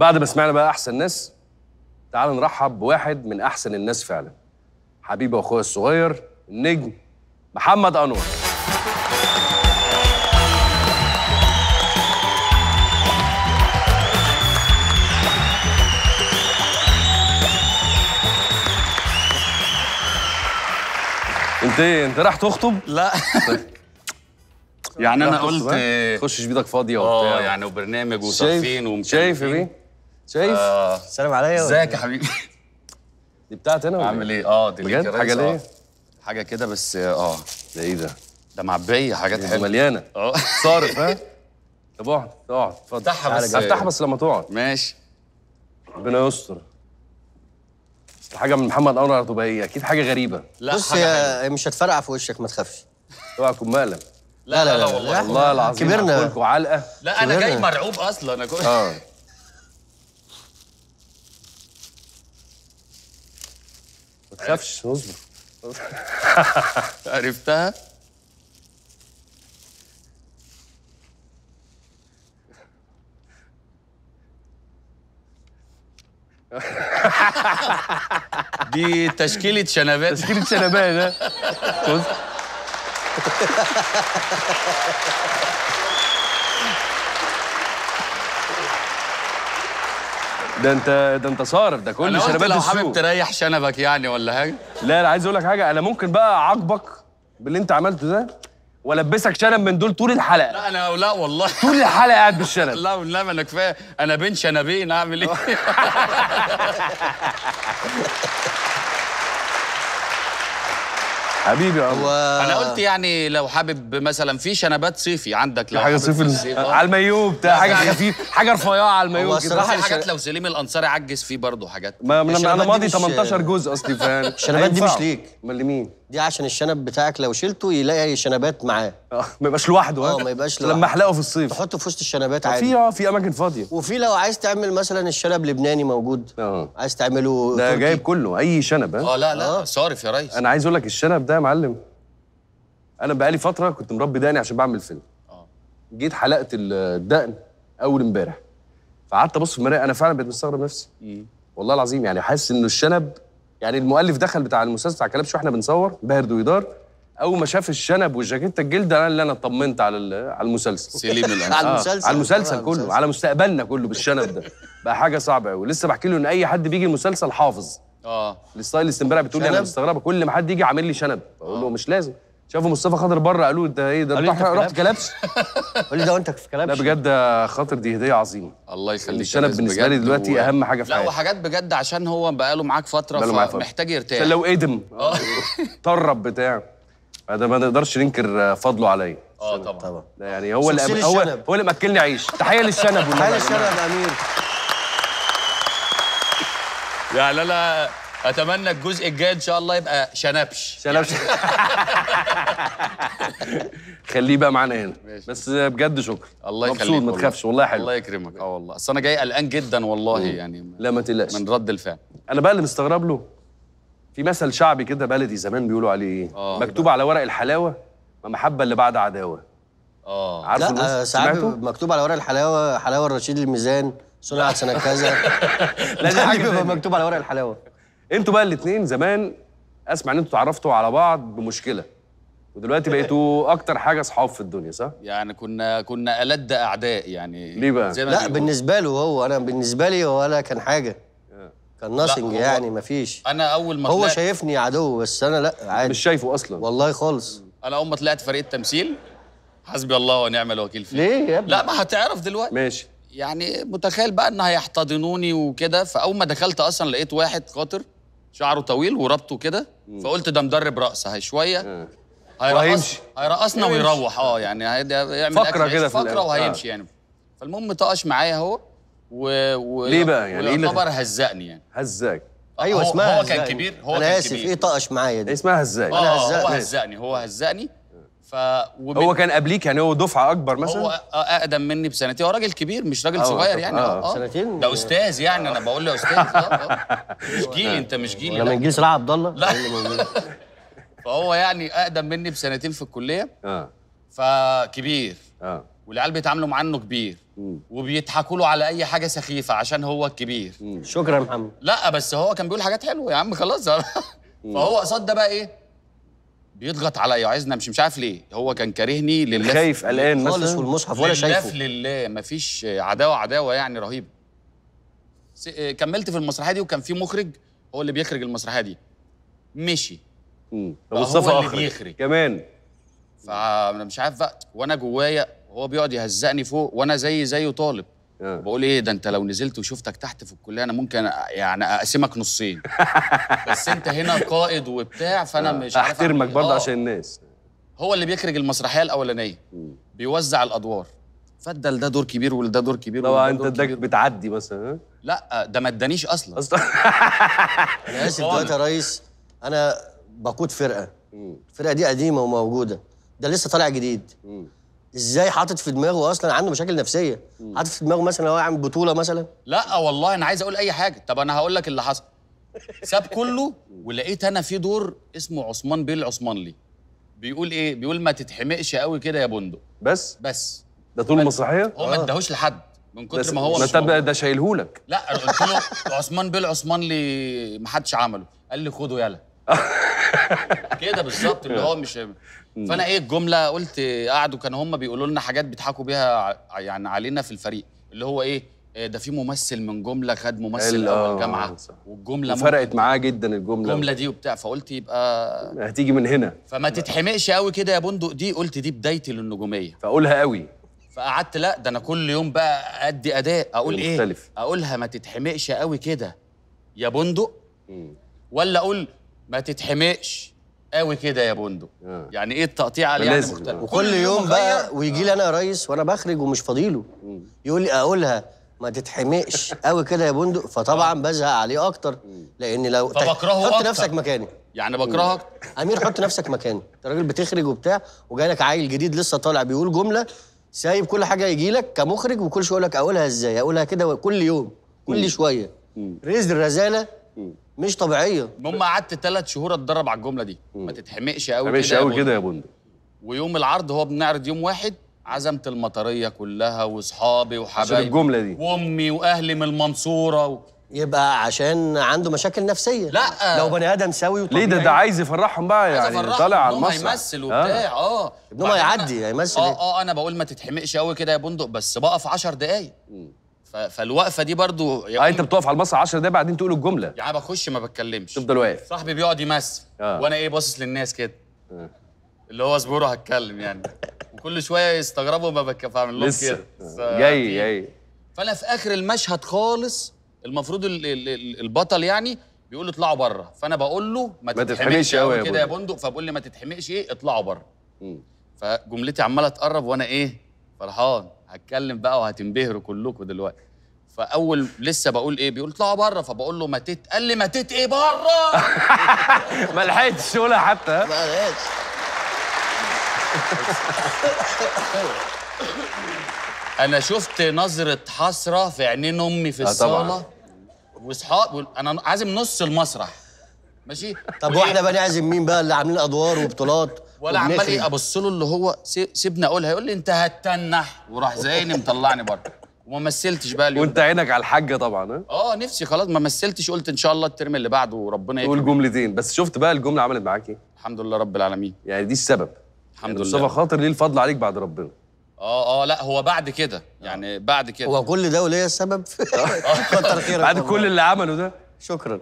بعد ما سمعنا بقى احسن ناس تعال نرحب بواحد من احسن الناس فعلا حبيبي واخويا الصغير النجم محمد انور انت ايه انت راح تخطب لا طيب. يعني انا قلت خش بيدك فاضيه آه، وبتاع اه يعني وبرنامج وصافين ومش شايف ايه شايف؟ آه. سلام عليا ازيك يا إيه؟ حبيبي دي بتاعتي انا عامل إيه؟, ايه؟ اه دي بجد حاجه ليه؟ اه. حاجه كده بس اه ده ايه ده؟ ده معبيه حاجات حلوه مليانه اه صارف ها؟ طب اقعد اقعد اتفضل افتحها بس افتحها بس لما تقعد ماشي ربنا يستر حاجه من محمد انور طبيعيه اكيد حاجه غريبه لا بص هي مش هتفرقع في وشك ما تخافش اوعى تكون مقلب لا لا لا, لا, لا, والله والله العظيم كبرنا علقه لا انا جاي مرعوب اصلا انا كنت اه تخافش اصبر عرفتها؟ دي تشكيلة شنبات تشكيلة شنبات ها ده انت ده انت صارف ده كل شربات السوق لو حابب تريح شنبك يعني ولا حاجه لا انا عايز اقول لك حاجه انا ممكن بقى اعاقبك باللي انت عملته ده والبسك شنب من دول طول الحلقه لا انا لا والله طول الحلقه قاعد بالشنب لا والله انا كفايه انا بين شنبين اعمل ايه حبيبي و... انا آه. قلت يعني لو حابب مثلا في شنبات صيفي عندك لو حاجه صيفي على المايو بتاع حاجه خفيف حاجه رفيعه على المايو كده في حاجات لو سليم الانصاري عجز فيه برضه حاجات ما انا ماضي 18 جزء اصلي فاهم الشنبات دي مش ليك امال لمين دي عشان الشنب بتاعك لو شلته يلاقي شنبات معاه اه ما يبقاش لوحده اه ما يبقاش لوحده لما احلقه في الصيف تحطه في وسط الشنبات عادي في اه في اماكن فاضيه وفي لو عايز تعمل مثلا الشنب لبناني موجود اه عايز تعمله ده تركي. جايب كله اي شنب اه لا لا آه. صارف يا ريس انا عايز اقول لك الشنب ده يا معلم انا بقالي فتره كنت مربي دقني عشان بعمل فيلم اه جيت حلقت الدقن اول امبارح فقعدت ابص في المرايه انا فعلا بقيت مستغرب نفسي إيه. والله العظيم يعني حاسس انه الشنب يعني المؤلف دخل بتاع المسلسل بتاع كلبش واحنا بنصور بارد ويدار اول ما شاف الشنب والجاكيت الجلد انا اللي انا اطمنت على على المسلسل سليم على المسلسل آه، على المسلسل كله على مستقبلنا كله بالشنب ده بقى حاجه صعبه قوي ولسه بحكي له ان اي حد بيجي المسلسل حافظ اه الستايلست امبارح بتقول لي يعني انا مستغربه كل ما حد يجي عامل لي شنب بقول له آه. مش لازم شافوا مصطفى خاطر بره قالوا انت ايه ده رحت رحت كلبش قال ده وانت في كلبش لا بجد خاطر دي هديه عظيمه الله يخليك الشنب بالنسبه لي دلوقتي و... اهم حاجه في حياتي لا وحاجات بجد عشان هو بقاله معاك فتره فمحتاج يرتاح عشان لو ادم آه. طرب بتاع ده ما نقدرش ننكر فضله عليا اه طبعا طبعا يعني هو اللي هو هو اللي ماكلني عيش تحيه للشنب تحيه للشنب يا امير يعني انا اتمنى الجزء الجاي ان شاء الله يبقى شنبش شنبش يعني. خليه بقى معانا هنا ماشي. بس بجد شكرا الله يخليك مبسوط ما تخافش والله حلو الله يكرمك اه والله اصل انا جاي قلقان جدا والله مم. يعني لا ما تقلقش من رد الفعل انا بقى اللي مستغرب له في مثل شعبي كده بلدي زمان بيقولوا عليه ايه آه. مكتوب على ورق الحلاوه المحبه اللي بعد عداوه اه عارفه لا ساعات مكتوب على ورق الحلاوه حلاوه الرشيد الميزان صنعت سنه كذا لا حاجه مكتوب على ورق الحلاوه انتوا بقى الاثنين زمان اسمع ان انتوا اتعرفتوا على بعض بمشكله ودلوقتي بقيتوا اكتر حاجه اصحاب في الدنيا صح يعني كنا كنا الد اعداء يعني ليه بقى زي ما لا بالنسبه له هو انا بالنسبه لي هو انا كان حاجه آه. كان ناسنج يعني مفيش انا اول ما هو شايفني عدو بس انا لا عادي مش شايفه اصلا والله خالص انا اول ما طلعت فريق التمثيل حسبي الله ونعم الوكيل فيه ليه يا ابني لا ما هتعرف دلوقتي ماشي يعني متخيل بقى ان هيحتضنوني وكده فاول ما دخلت اصلا لقيت واحد خاطر شعره طويل وربطه كده فقلت ده مدرب رقص هي شويه هيرقص هيرقصنا ويروح اه يعني هيعمل فقره كده فقره وهيمشي يعني فالمهم طقش معايا هو و... و... ليه بقى يعني ايه الخبر هزقني يعني هزاك ايوه هو اسمها هو كان كبير هو انا كان اسف كبير. ايه طقش معايا ده اسمها هزاك آه، انا هزاك هو هزقني هو هزقني ف هو كان قبليك يعني هو دفعه اكبر مثلا هو اقدم مني بسنتين هو راجل كبير مش راجل آه، صغير يعني اه, آه،, آه. سنتين ده استاذ يعني انا بقول له استاذ مش جيلي انت مش جيلي لا من جيل صلاح عبد الله لا فهو يعني اقدم مني بسنتين في الكليه اه فكبير اه والعيال بيتعاملوا معاه انه كبير وبيضحكوا له على اي حاجه سخيفه عشان هو الكبير شكرا يا محمد لا بس هو كان بيقول حاجات حلوه يا عم خلاص فهو قصاد ده بقى ايه بيضغط عليا وعايزني امشي مش عارف ليه هو كان كارهني لله خايف قلقان خالص والمصحف ولا شايفه لله لله مفيش عداوه عداوه يعني رهيبه آه، كملت في المسرحيه دي وكان في مخرج هو اللي بيخرج المسرحيه دي مشي امم مصطفى اللي بيخرج كمان فانا مش عارف بقى وانا جوايا وهو بيقعد يهزقني فوق وانا زي زيه طالب آه. بقول ايه ده انت لو نزلت وشفتك تحت في الكليه انا ممكن يعني اقسمك نصين بس انت هنا قائد وبتاع فانا آه. مش عارف احترمك إيه. برضه آه. عشان الناس هو اللي بيخرج المسرحيه الاولانيه بيوزع الادوار فدل لده دور كبير ولده دور كبير لو انت اداك بتعدي مثلا لا ده ما ادانيش اصلا اصلا انا اسف دلوقتي يا ريس انا بقود فرقه الفرقه دي قديمه وموجوده ده لسه طالع جديد ازاي حاطط في دماغه اصلا عنده مشاكل نفسيه حاطط في دماغه مثلا هو عامل بطوله مثلا لا والله انا عايز اقول اي حاجه طب انا هقول لك اللي حصل ساب كله ولقيت انا في دور اسمه عثمان بيل عثمانلي بيقول ايه بيقول ما تتحمقش قوي كده يا بندق بس بس ده طول مسرحيه هو ما آه. اداهوش لحد من كتر ما هو مش طب ده شايلهولك لا قلت له عثمان بيل عثمانلي ما حدش عمله قال لي خده يلا كده بالظبط اللي هو مش فانا ايه الجمله قلت قعدوا كانوا هم بيقولوا لنا حاجات بيضحكوا بيها يعني علينا في الفريق اللي هو ايه،, ايه ده في ممثل من جمله خد ممثل اول آه، جامعه والجمله فرقت معاه جدا الجمله الجمله دي وبتاع فقلت يبقى هتيجي من هنا فما تتحمقش قوي كده يا بندق دي قلت دي بدايتي للنجوميه فاقولها قوي فقعدت لا ده انا كل يوم بقى ادي اداء اقول المختلف. ايه اقولها ما تتحمقش قوي كده يا بندق ولا اقول ما تتحمقش قوي كده يا بندق آه. يعني ايه التقطيع اللي يعني مختلف وكل يوم بقى ويجي لي انا يا ريس وانا بخرج ومش فاضيله يقول لي اقولها ما تتحمقش قوي كده يا بندق فطبعا بزهق عليه اكتر لان لو فبكرهه حط أكتر. نفسك مكاني يعني بكرهك امير حط نفسك مكاني انت راجل بتخرج وبتاع وجاي لك عيل جديد لسه طالع بيقول جمله سايب كل حاجه يجي لك كمخرج وكل شويه يقول لك اقولها ازاي اقولها كده كل يوم كل شويه رزق الرزاله مش طبيعيه المهم قعدت ثلاث شهور اتدرب على الجمله دي ما تتحمقش قوي تتحمقش قوي كده يا بندق ويوم العرض هو بنعرض يوم واحد عزمت المطريه كلها واصحابي وحبايبي عشان الجمله دي وامي واهلي من المنصوره و... يبقى عشان عنده مشاكل نفسيه لا لو بني ادم سوي وطبيعي ليه ده ده عايز يفرحهم بقى يعني عايز طالع على المسرح هيمثل آه. وبتاع آه. ابنهم هيعدي هيمثل اه إيه؟ اه انا بقول ما تتحمقش قوي كده يا بندق بس بقف 10 دقايق فالوقفه دي برضو يعني آه انت بتقف على المسرح 10 دقايق بعدين تقول الجمله يعني بخش ما بتكلمش تفضل واقف صاحبي بيقعد يمثل آه. وانا ايه باصص للناس كده آه. اللي هو اصبروا هتكلم يعني وكل شويه يستغربوا ما بكفهم لهم كده آه. جاي جاي فانا في اخر المشهد خالص المفروض الـ الـ الـ البطل يعني بيقول اطلعوا بره فانا بقول له ما, ما تتحمقش قوي كده يا بندق فبقول لي ما تتحمقش ايه اطلعوا بره فجملتي عماله تقرب وانا ايه فرحان هتكلم بقى وهتنبهروا كلكم دلوقتي فاول لسه بقول ايه بيقول اطلعوا بره فبقول له ماتت قال لي ماتت ايه بره ما لحقتش ولا حتى ما لحقتش انا شفت نظره حسره في عينين امي في آه، الصاله واصحاب انا عازم نص المسرح ماشي طب واحنا بقى نعزم مين بقى اللي عاملين ادوار وبطولات ولا عمال ايه ابص له اللي هو سيبني اقولها يقول لي انت هتنح وراح زايني مطلعني بره وما مثلتش بقى اليوم وانت عينك على الحاجه طبعا اه نفسي خلاص ما مثلتش قلت ان شاء الله الترم اللي بعده وربنا قول والجملتين بس شفت بقى الجمله عملت معاك ايه الحمد لله رب العالمين يعني دي السبب الحمد يعني لله مصطفى خاطر ليه الفضل عليك بعد ربنا اه اه لا هو بعد كده يعني بعد كده هو كل ده وليه سبب كتر خيرك بعد كل اللي عمله ده شكرا